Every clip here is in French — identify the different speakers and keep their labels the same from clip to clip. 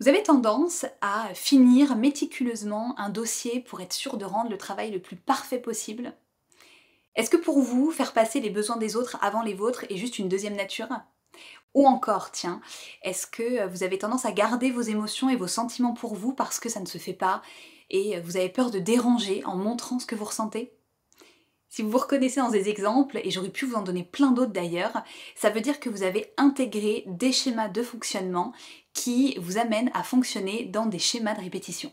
Speaker 1: Vous avez tendance à finir méticuleusement un dossier pour être sûr de rendre le travail le plus parfait possible. Est-ce que pour vous, faire passer les besoins des autres avant les vôtres est juste une deuxième nature ou encore, tiens, est-ce que vous avez tendance à garder vos émotions et vos sentiments pour vous parce que ça ne se fait pas et vous avez peur de déranger en montrant ce que vous ressentez si vous vous reconnaissez dans des exemples, et j'aurais pu vous en donner plein d'autres d'ailleurs, ça veut dire que vous avez intégré des schémas de fonctionnement qui vous amènent à fonctionner dans des schémas de répétition.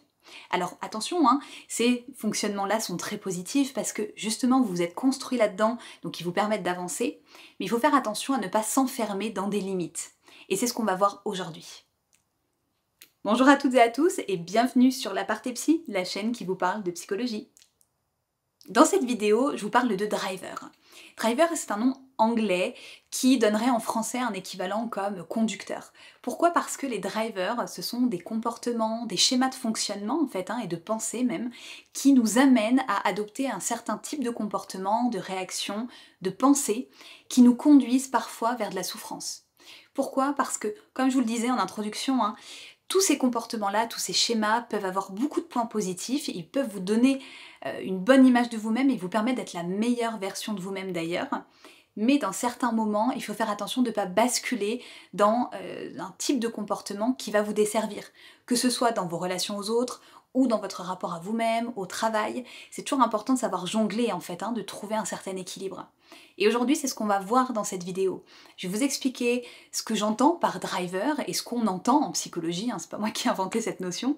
Speaker 1: Alors attention, hein, ces fonctionnements-là sont très positifs parce que justement vous vous êtes construit là-dedans, donc ils vous permettent d'avancer, mais il faut faire attention à ne pas s'enfermer dans des limites. Et c'est ce qu'on va voir aujourd'hui. Bonjour à toutes et à tous et bienvenue sur La Partie Psy, la chaîne qui vous parle de psychologie. Dans cette vidéo, je vous parle de driver. Driver, c'est un nom anglais qui donnerait en français un équivalent comme conducteur. Pourquoi Parce que les drivers, ce sont des comportements, des schémas de fonctionnement en fait, hein, et de pensée même, qui nous amènent à adopter un certain type de comportement, de réaction, de pensée, qui nous conduisent parfois vers de la souffrance. Pourquoi Parce que, comme je vous le disais en introduction, hein, tous ces comportements-là, tous ces schémas peuvent avoir beaucoup de points positifs, ils peuvent vous donner euh, une bonne image de vous-même et vous permettre d'être la meilleure version de vous-même d'ailleurs. Mais dans certains moments, il faut faire attention de ne pas basculer dans euh, un type de comportement qui va vous desservir, que ce soit dans vos relations aux autres, ou dans votre rapport à vous-même, au travail. C'est toujours important de savoir jongler en fait, hein, de trouver un certain équilibre. Et aujourd'hui, c'est ce qu'on va voir dans cette vidéo. Je vais vous expliquer ce que j'entends par driver et ce qu'on entend en psychologie, hein, c'est pas moi qui ai inventé cette notion,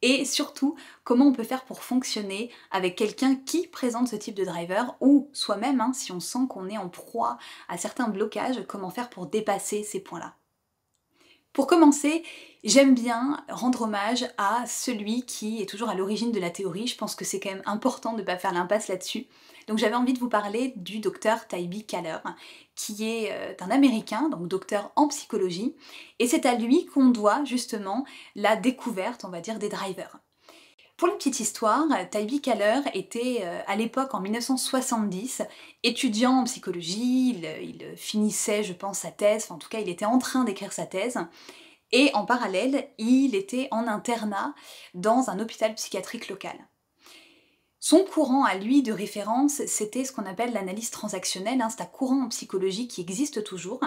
Speaker 1: et surtout comment on peut faire pour fonctionner avec quelqu'un qui présente ce type de driver ou soi-même hein, si on sent qu'on est en proie à certains blocages, comment faire pour dépasser ces points-là. Pour commencer, j'aime bien rendre hommage à celui qui est toujours à l'origine de la théorie. Je pense que c'est quand même important de ne pas faire l'impasse là-dessus. Donc j'avais envie de vous parler du docteur Taibi Keller, qui est euh, un Américain, donc docteur en psychologie, et c'est à lui qu'on doit justement la découverte, on va dire, des drivers. Pour la petite histoire, Taibi Kaller était euh, à l'époque, en 1970, étudiant en psychologie, il, il, finissait, je pense, sa thèse, enfin, en tout cas il était en train d'écrire sa thèse, et en parallèle, il était en internat dans un hôpital psychiatrique local. Son courant à lui de référence, c'était ce qu'on appelle l'analyse transactionnelle, hein. c'est un courant en psychologie qui existe toujours,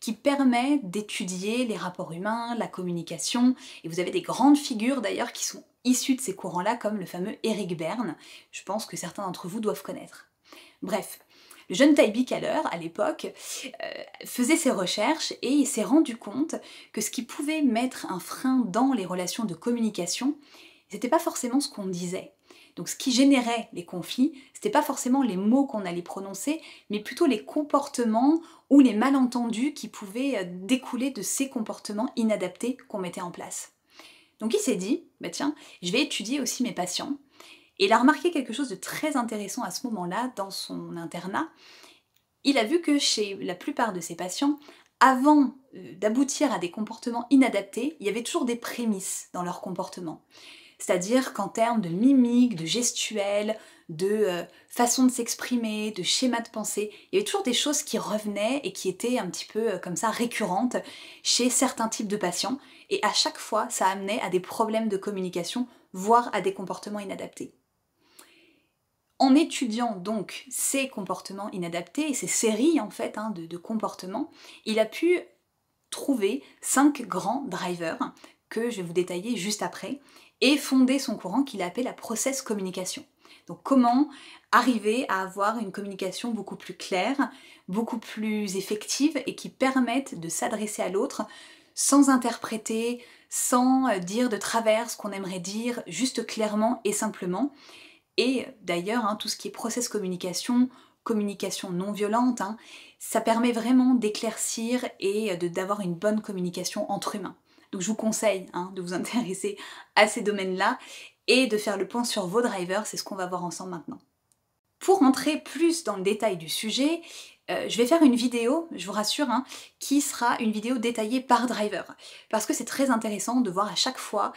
Speaker 1: qui permet d'étudier les rapports humains, la communication, et vous avez des grandes figures d'ailleurs qui sont issues de ces courants-là, comme le fameux Eric Berne, je pense que certains d'entre vous doivent connaître. Bref, le jeune Taibi Kaler, à l'époque, euh, faisait ses recherches et il s'est rendu compte que ce qui pouvait mettre un frein dans les relations de communication, c'était pas forcément ce qu'on disait, donc ce qui générait les conflits, ce n'était pas forcément les mots qu'on allait prononcer, mais plutôt les comportements ou les malentendus qui pouvaient euh, découler de ces comportements inadaptés qu'on mettait en place. Donc il s'est dit, bah tiens, je vais étudier aussi mes patients. Et il a remarqué quelque chose de très intéressant à ce moment-là dans son internat. Il a vu que chez la plupart de ses patients, avant euh, d'aboutir à des comportements inadaptés, il y avait toujours des prémices dans leur comportement. C'est-à-dire qu'en termes de mimique, de gestuels, de euh, façon de s'exprimer, de schémas de pensée, il y avait toujours des choses qui revenaient et qui étaient un petit peu euh, comme ça récurrentes chez certains types de patients. Et à chaque fois, ça amenait à des problèmes de communication, voire à des comportements inadaptés. En étudiant donc ces comportements inadaptés et ces séries en fait hein, de comportements, il a pu trouver cinq grands drivers que je vais vous détailler juste après et fonder son courant qu'il appelé la process communication. Donc comment arriver à avoir une communication beaucoup plus claire, beaucoup plus effective et qui permette de s'adresser à l'autre sans interpréter, sans euh, dire de travers ce qu'on aimerait dire, juste clairement et simplement. Et d'ailleurs, hein, tout ce qui est process communication, communication non violente, hein, ça permet vraiment d'éclaircir et euh, d'avoir une bonne communication entre humains. Donc je vous conseille hein, de vous intéresser à ces domaines-là et de faire le point sur vos drivers, c'est ce qu'on va voir ensemble maintenant. Pour entrer plus dans le détail du sujet, euh, je vais faire une vidéo, je vous rassure, hein, qui sera une vidéo détaillée par driver. Parce que c'est très intéressant de voir à chaque fois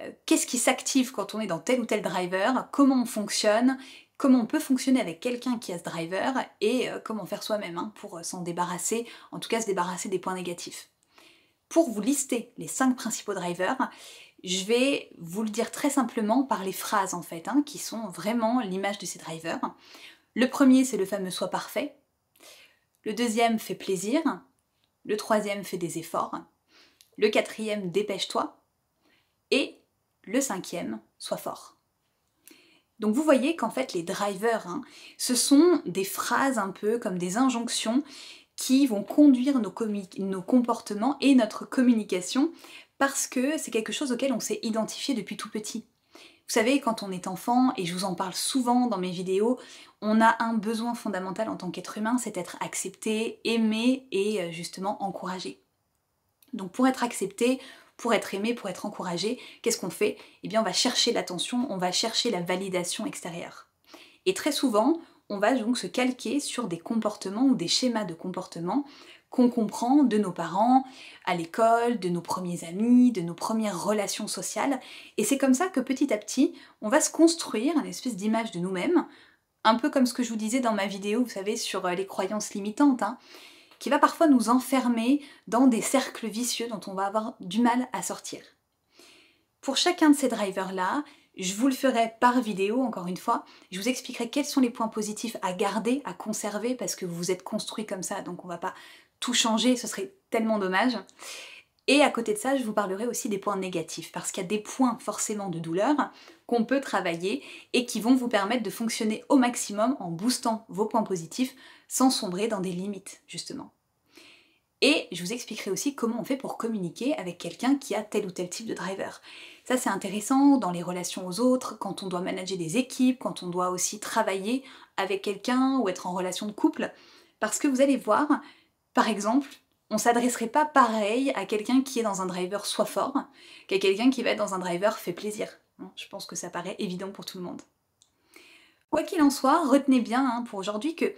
Speaker 1: euh, qu'est-ce qui s'active quand on est dans tel ou tel driver, comment on fonctionne, comment on peut fonctionner avec quelqu'un qui a ce driver et euh, comment faire soi-même hein, pour s'en débarrasser, en tout cas se débarrasser des points négatifs pour vous lister les cinq principaux drivers, je vais vous le dire très simplement par les phrases en fait, hein, qui sont vraiment l'image de ces drivers. Le premier, c'est le fameux Sois parfait. Le deuxième, fait plaisir. Le troisième, fait des efforts. Le quatrième, Dépêche-toi. Et le cinquième, Sois fort. Donc vous voyez qu'en fait les drivers, hein, ce sont des phrases un peu comme des injonctions qui vont conduire nos, comportements et notre communication parce que c'est quelque chose auquel on s'est identifié depuis tout petit. Vous savez, quand on est enfant, et je vous en parle souvent dans mes vidéos, on a un besoin fondamental en tant qu'être humain, c'est être accepté, aimé et euh, justement encouragé. Donc pour être accepté, pour être aimé, pour être encouragé, qu'est-ce qu'on fait Eh bien on va chercher l'attention, on va chercher la validation extérieure. Et très souvent, on va donc se calquer sur des comportements ou des schémas de comportement qu'on comprend de nos parents, à l'école, de nos premiers amis, de nos premières relations sociales. Et c'est comme ça que petit à petit, on va se construire une espèce d'image de nous-mêmes, un peu comme ce que je vous disais dans ma vidéo, vous savez, sur euh, les croyances limitantes, hein, qui va parfois nous enfermer dans des cercles vicieux dont on va avoir du mal à sortir. Pour chacun de ces drivers-là, je vous le ferai par vidéo, encore une fois. Je vous expliquerai quels sont les points positifs à garder, à conserver, parce que vous vous êtes construit comme ça, donc on ne va pas tout changer, ce serait tellement dommage. Et à côté de ça, je vous parlerai aussi des points négatifs, parce qu'il y a des points forcément de douleur qu'on peut travailler et qui vont vous permettre de fonctionner au maximum en boostant vos points positifs sans sombrer dans des limites, justement. Et je vous expliquerai aussi comment on fait pour communiquer avec quelqu'un qui a tel ou tel type de driver. Ça c'est intéressant dans les relations aux autres, quand on doit manager des équipes, quand on doit aussi travailler avec quelqu'un ou être en relation de couple, parce que vous allez voir, par exemple, on ne s'adresserait pas pareil à quelqu'un qui est dans un driver soit fort qu'à quelqu'un qui va être dans un driver fait plaisir. Hein, je pense que ça paraît évident pour tout le monde. Quoi qu'il en soit, retenez bien hein, pour aujourd'hui que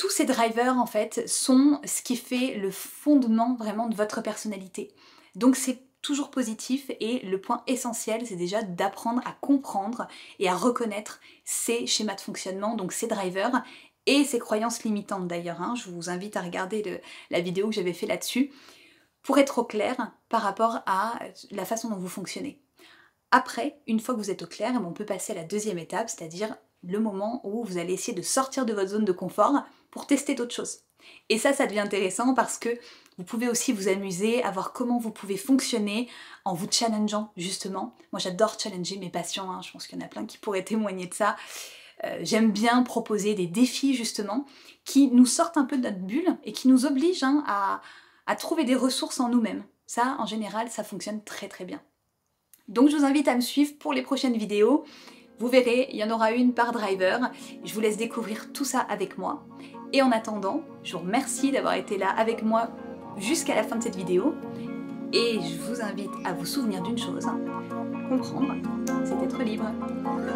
Speaker 1: tous ces drivers en fait sont ce qui fait le fondement vraiment de votre personnalité. Donc c'est toujours positif et le point essentiel c'est déjà d'apprendre à comprendre et à reconnaître ces schémas de fonctionnement, donc ces drivers et ces croyances limitantes d'ailleurs. Hein. Je vous invite à regarder la vidéo que j'avais fait là-dessus pour être au clair par rapport à la façon dont vous fonctionnez. Après, une fois que vous êtes au clair, eh ben, on peut passer à la deuxième étape, c'est-à-dire le moment où vous allez essayer de sortir de votre zone de confort pour tester d'autres choses. Et ça, ça devient intéressant parce que vous pouvez aussi vous amuser à voir comment vous pouvez fonctionner en vous challengeant, justement. Moi, j'adore challenger mes patients, hein. je pense qu'il y en a plein qui pourraient témoigner de ça. Euh, j'aime bien proposer des défis, justement, qui nous sortent un peu de notre bulle et qui nous obligent hein, à trouver des ressources en nous-mêmes. Ça, en général, ça fonctionne très très bien. Donc je vous invite à me suivre pour les prochaines vidéos vous verrez, il y en aura une par driver. Je vous laisse découvrir tout ça avec moi. Et en attendant, je vous remercie d'avoir été là avec moi jusqu'à la fin de cette vidéo. Et je vous invite à vous souvenir d'une chose, hein. comprendre, c'est être libre.